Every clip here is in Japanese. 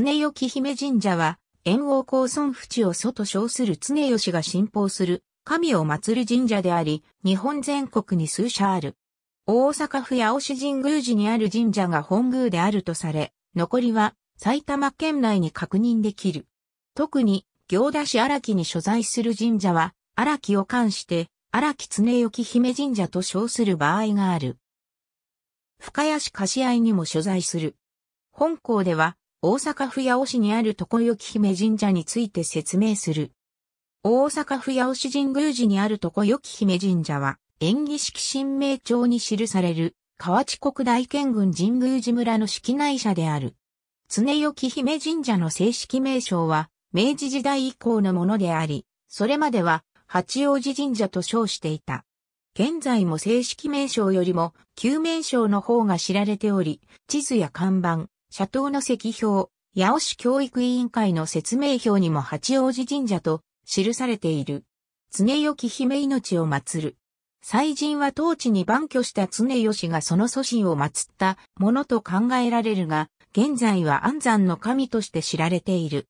常吉姫神社は、炎王公孫淵を祖と称する常吉が信奉する、神を祀る神社であり、日本全国に数社ある。大阪府八尾市神宮寺にある神社が本宮であるとされ、残りは埼玉県内に確認できる。特に、行田市荒木に所在する神社は、荒木を関して、荒木常吉姫神社と称する場合がある。深谷市菓子屋にも所在する。本校では、大阪府八尾市にある常雪姫神社について説明する。大阪府八尾市神宮寺にある常雪姫神社は、演技式神明帳に記される、河内国大県郡神宮寺村の式内社である。常雪姫神社の正式名称は、明治時代以降のものであり、それまでは、八王子神社と称していた。現在も正式名称よりも、旧名称の方が知られており、地図や看板、社頭の石表、八尾市教育委員会の説明表にも八王子神社と記されている。常き姫命を祀る。祭神は当地に番居した常氏がその祖神を祀ったものと考えられるが、現在は安山の神として知られている。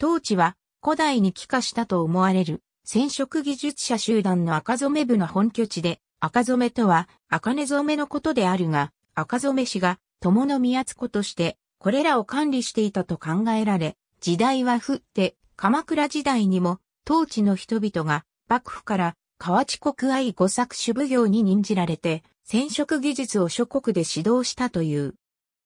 当地は古代に帰化したと思われる染色技術者集団の赤染部の本拠地で、赤染とは赤根染めのことであるが、赤染氏が友の宮津子として、これらを管理していたと考えられ、時代は降って、鎌倉時代にも、当地の人々が、幕府から、河内国愛五作主奉行に任じられて、染色技術を諸国で指導したという。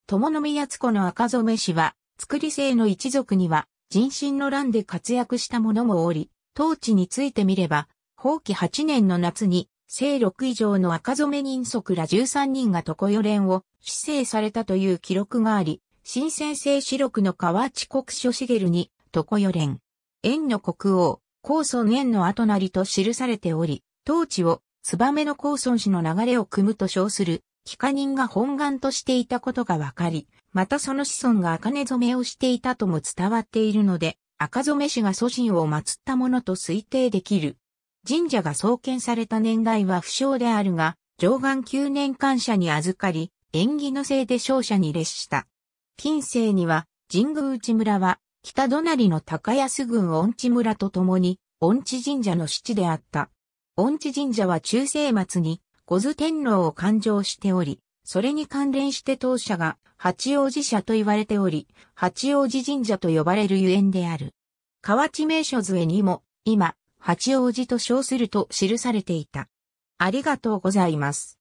友の宮津子の赤染め氏は、作り姓の一族には、人心の乱で活躍した者もおり、当地についてみれば、後期8年の夏に正六以上の赤染人足ら13人が常世連を死生されたという記録があり、新先生四六の河内国書茂に、常世連、縁の国王、高尊縁の後なりと記されており、当地を、燕の高尊氏の流れを組むと称する、帰化人が本願としていたことがわかり、またその子孫が赤根染めをしていたとも伝わっているので、赤染氏が祖神を祀ったものと推定できる。神社が創建された年代は不詳であるが、上岸9年間社に預かり、縁起のせいで勝者に列した。近世には、神宮内村は、北隣の高安郡御地村と共に、御地神社の七であった。御地神社は中世末に、五頭天皇を勘定しており、それに関連して当社が八王子社と言われており、八王子神社と呼ばれるゆえんである。河内名所杖にも、今、八王子と称すると記されていた。ありがとうございます。